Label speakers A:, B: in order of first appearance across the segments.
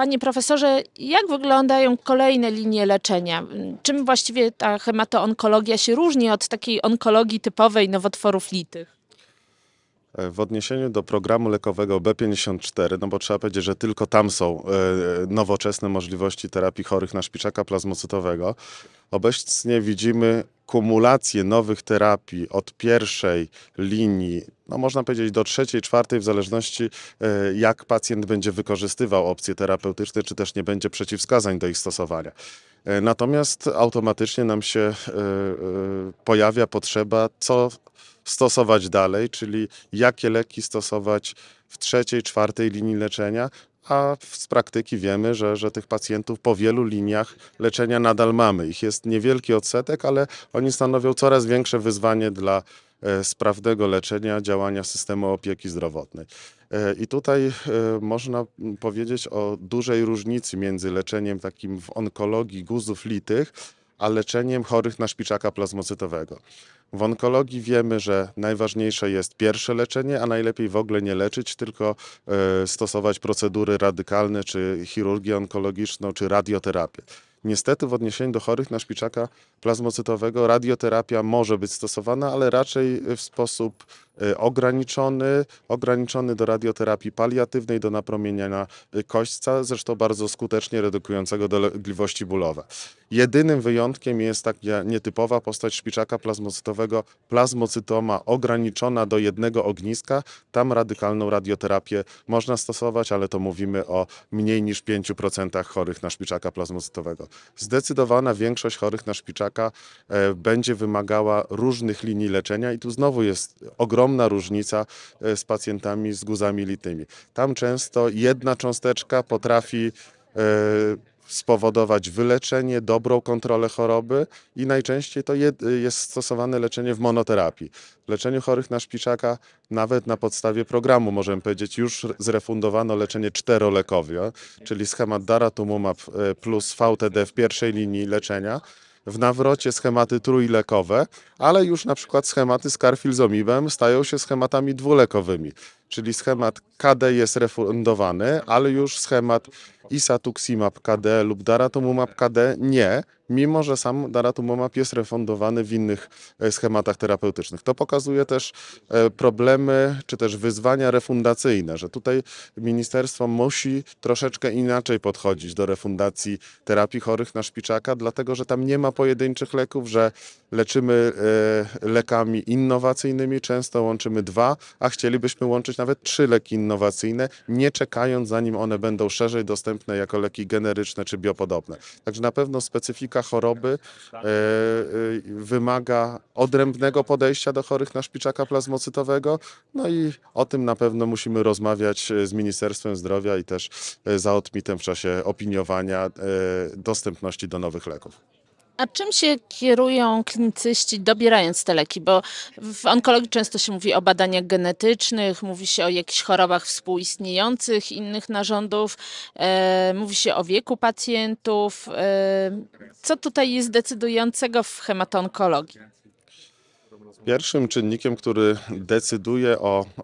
A: Panie profesorze, jak wyglądają kolejne linie leczenia? Czym właściwie ta hematoonkologia się różni od takiej onkologii typowej nowotworów litych?
B: E, w odniesieniu do programu lekowego B54, no bo trzeba powiedzieć, że tylko tam są e, e, nowoczesne możliwości terapii chorych na szpiczaka plazmocytowego, Obecnie widzimy kumulację nowych terapii od pierwszej linii, no można powiedzieć do trzeciej, czwartej, w zależności e, jak pacjent będzie wykorzystywał opcje terapeutyczne, czy też nie będzie przeciwwskazań do ich stosowania. E, natomiast automatycznie nam się e, pojawia potrzeba, co stosować dalej, czyli jakie leki stosować w trzeciej, czwartej linii leczenia, a z praktyki wiemy, że, że tych pacjentów po wielu liniach leczenia nadal mamy. Ich jest niewielki odsetek, ale oni stanowią coraz większe wyzwanie dla e, sprawnego leczenia działania systemu opieki zdrowotnej. E, I tutaj e, można powiedzieć o dużej różnicy między leczeniem takim w onkologii guzów litych, a leczeniem chorych na szpiczaka plazmocytowego. W onkologii wiemy, że najważniejsze jest pierwsze leczenie, a najlepiej w ogóle nie leczyć, tylko e, stosować procedury radykalne, czy chirurgię onkologiczną, czy radioterapię. Niestety w odniesieniu do chorych na szpiczaka plazmocytowego radioterapia może być stosowana, ale raczej w sposób Y, ograniczony, ograniczony do radioterapii paliatywnej, do napromieniania y, kośćca, zresztą bardzo skutecznie redukującego dolegliwości bólowe. Jedynym wyjątkiem jest taka nietypowa postać szpiczaka plazmocytowego, plazmocytoma ograniczona do jednego ogniska. Tam radykalną radioterapię można stosować, ale to mówimy o mniej niż 5% chorych na szpiczaka plazmocytowego. Zdecydowana większość chorych na szpiczaka e, będzie wymagała różnych linii leczenia i tu znowu jest ogromny ogromna różnica e, z pacjentami z guzami litymi. Tam często jedna cząsteczka potrafi e, spowodować wyleczenie, dobrą kontrolę choroby i najczęściej to jest stosowane leczenie w monoterapii. W leczeniu chorych na szpiczaka nawet na podstawie programu możemy powiedzieć już zrefundowano leczenie czterolekowe, czyli schemat daratumumab e, plus VTD w pierwszej linii leczenia w nawrocie schematy trójlekowe, ale już na przykład schematy z karfilzomibem stają się schematami dwulekowymi, czyli schemat KD jest refundowany, ale już schemat Isatuximab KD lub Daratumumab KD nie, mimo że sam Daratumumab jest refundowany w innych e, schematach terapeutycznych. To pokazuje też e, problemy czy też wyzwania refundacyjne, że tutaj ministerstwo musi troszeczkę inaczej podchodzić do refundacji terapii chorych na szpiczaka, dlatego że tam nie ma pojedynczych leków, że leczymy e, lekami innowacyjnymi, często łączymy dwa, a chcielibyśmy łączyć nawet trzy leki innowacyjne, nie czekając zanim one będą szerzej dostępne dostępne jako leki generyczne czy biopodobne. Także na pewno specyfika choroby tak. e, e, wymaga odrębnego podejścia do chorych na szpiczaka plazmocytowego. No i o tym na pewno musimy rozmawiać e, z Ministerstwem Zdrowia i też za otmitem w czasie opiniowania dostępności do nowych leków.
A: A czym się kierują klinicyści dobierając te leki? Bo w onkologii często się mówi o badaniach genetycznych, mówi się o jakichś chorobach współistniejących innych narządów, e, mówi się o wieku pacjentów. E, co tutaj jest decydującego w hematonkologii?
B: Pierwszym czynnikiem, który decyduje o e,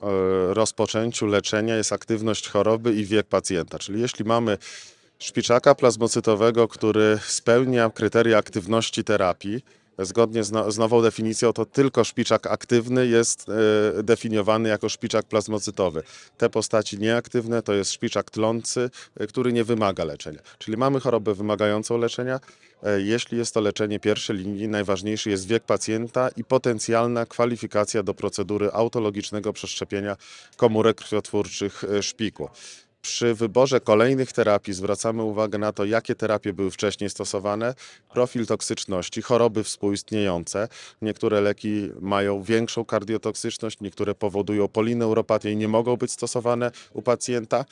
B: rozpoczęciu leczenia jest aktywność choroby i wiek pacjenta. Czyli jeśli mamy szpiczaka plazmocytowego, który spełnia kryteria aktywności terapii. Zgodnie z, no, z nową definicją, to tylko szpiczak aktywny jest y, definiowany jako szpiczak plazmocytowy. Te postaci nieaktywne to jest szpiczak tlący, y, który nie wymaga leczenia. Czyli mamy chorobę wymagającą leczenia. Y, jeśli jest to leczenie pierwszej linii, najważniejszy jest wiek pacjenta i potencjalna kwalifikacja do procedury autologicznego przeszczepienia komórek krwiotwórczych szpiku przy wyborze kolejnych terapii zwracamy uwagę na to, jakie terapie były wcześniej stosowane, profil toksyczności, choroby współistniejące. Niektóre leki mają większą kardiotoksyczność, niektóre powodują polineuropatię i nie mogą być stosowane u pacjenta.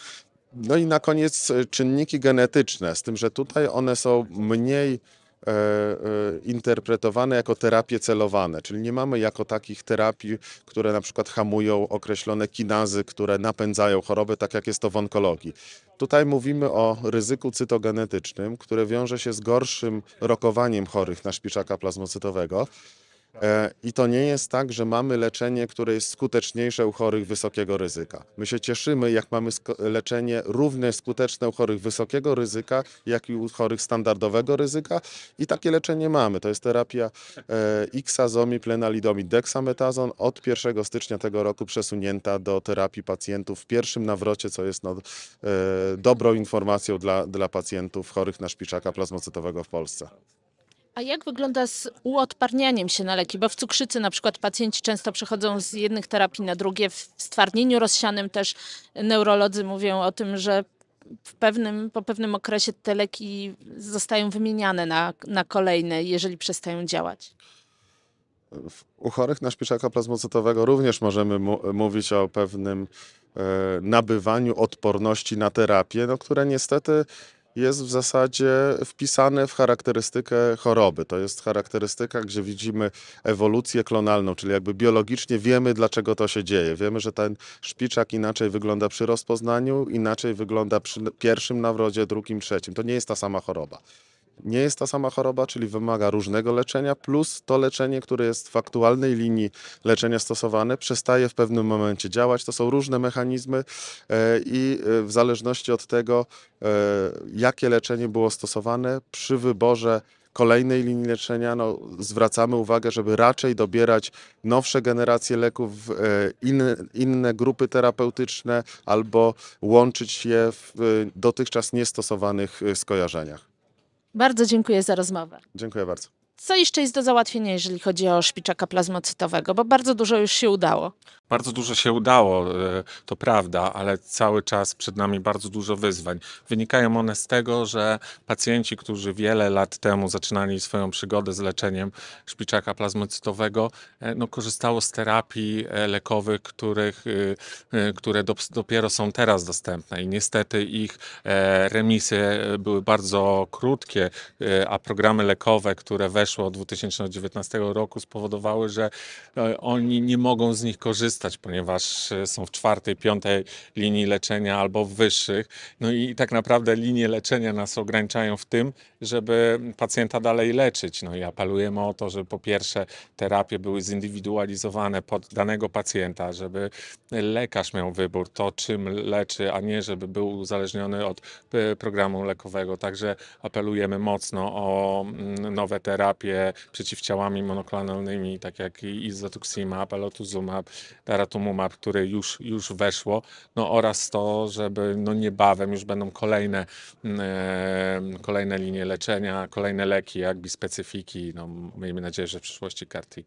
B: No i na koniec y, czynniki genetyczne, z tym, że tutaj one są mniej E, e, interpretowane jako terapie celowane, czyli nie mamy jako takich terapii, które na przykład hamują określone kinazy, które napędzają choroby, tak jak jest to w onkologii. Tutaj mówimy o ryzyku cytogenetycznym, które wiąże się z gorszym rokowaniem chorych na szpiczaka plazmocytowego. E, I to nie jest tak, że mamy leczenie, które jest skuteczniejsze u chorych wysokiego ryzyka. My się cieszymy, jak mamy leczenie równie skuteczne u chorych wysokiego ryzyka, jak i u chorych standardowego ryzyka. I takie leczenie mamy. To jest terapia iksazomi, e, plenalidomi dexametazon od 1 stycznia tego roku przesunięta do terapii pacjentów w pierwszym nawrocie, co jest no, dobrą informacją dla, dla pacjentów chorych na szpiczaka plazmocytowego w Polsce.
A: A jak wygląda z uodparnianiem się na leki? Bo w cukrzycy na przykład pacjenci często przechodzą z jednych terapii na drugie, w stwardnieniu rozsianym też neurolodzy mówią o tym, że w pewnym, po pewnym okresie te leki zostają wymieniane na, na kolejne, jeżeli przestają działać.
B: U chorych na szpiczaka plazmocytowego również możemy mówić o pewnym e, nabywaniu odporności na terapię, no, które niestety jest w zasadzie wpisane w charakterystykę choroby. To jest charakterystyka, gdzie widzimy ewolucję klonalną, czyli jakby biologicznie wiemy, dlaczego to się dzieje. Wiemy, że ten szpiczak inaczej wygląda przy rozpoznaniu, inaczej wygląda przy pierwszym nawrodzie, drugim, trzecim. To nie jest ta sama choroba nie jest ta sama choroba, czyli wymaga różnego leczenia, plus to leczenie, które jest w aktualnej linii leczenia stosowane, przestaje w pewnym momencie działać. To są różne mechanizmy e, i e, w zależności od tego, e, jakie leczenie było stosowane, przy wyborze kolejnej linii leczenia no, zwracamy uwagę, żeby raczej dobierać nowsze generacje leków, inne, inne grupy terapeutyczne albo łączyć je w dotychczas niestosowanych skojarzeniach.
A: Bardzo dziękuję za rozmowę. Dziękuję bardzo. Co jeszcze jest do załatwienia, jeżeli chodzi o szpiczaka plazmocytowego? Bo bardzo dużo już się udało.
C: Bardzo dużo się udało, e, to prawda, ale cały czas przed nami bardzo dużo wyzwań. Wynikają one z tego, że pacjenci, którzy wiele lat temu zaczynali swoją przygodę z leczeniem szpiczaka plazmocytowego, e, no, korzystało z terapii e, lekowych, których, które dopiero są teraz dostępne i niestety ich remisy były bardzo krótkie, a programy lekowe, które weszły weszło od 2019 roku, spowodowały, że e, oni nie mogą z nich korzystać, ponieważ e, są w czwartej, piątej linii leczenia albo w wyższych. No i tak naprawdę linie leczenia nas ograniczają w tym, żeby pacjenta dalej leczyć. No i apelujemy o to, żeby po pierwsze terapie były zindywidualizowane pod danego pacjenta, żeby lekarz miał wybór to, czym leczy, a nie żeby był uzależniony od e, programu lekowego. Także apelujemy mocno o mm, nowe terapie przeciwciałami monoklonalnymi, tak jak izotuximab, elotuzumab, daratumumab, które już, już weszło, no oraz to, żeby no niebawem już będą kolejne, mm, e, kolejne linie leczenia leczenia, kolejne leki, jakby specyfiki no miejmy nadzieję, że w przyszłości karty.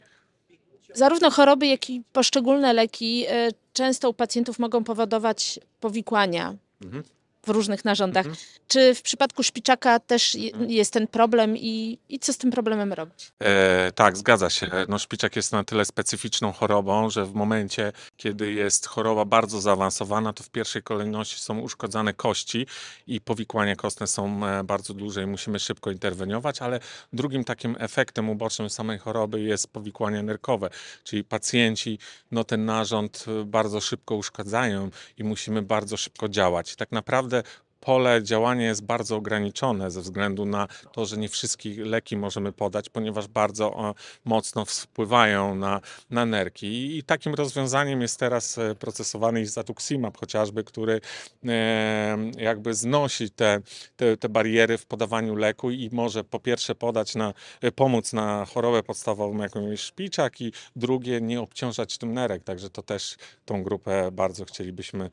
A: Zarówno choroby, jak i poszczególne leki y, często u pacjentów mogą powodować powikłania. Mhm w różnych narządach. Mhm. Czy w przypadku szpiczaka też mhm. jest ten problem i, i co z tym problemem robić?
C: E, tak, zgadza się. No, szpiczak jest na tyle specyficzną chorobą, że w momencie, kiedy jest choroba bardzo zaawansowana, to w pierwszej kolejności są uszkodzane kości i powikłania kostne są e, bardzo duże i musimy szybko interweniować, ale drugim takim efektem ubocznym samej choroby jest powikłanie nerkowe, czyli pacjenci no, ten narząd e, bardzo szybko uszkadzają i musimy bardzo szybko działać. Tak naprawdę der pole działania jest bardzo ograniczone ze względu na to, że nie wszystkie leki możemy podać, ponieważ bardzo e, mocno wpływają na, na nerki. I takim rozwiązaniem jest teraz e, procesowany izatuximab chociażby, który e, jakby znosi te, te, te bariery w podawaniu leku i może po pierwsze podać na, pomóc na chorobę podstawową, jaką jest szpiczak i drugie nie obciążać tym nerek. Także to też tą grupę bardzo chcielibyśmy,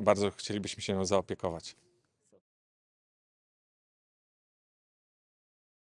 B: bardzo chcielibyśmy się zaopiekować.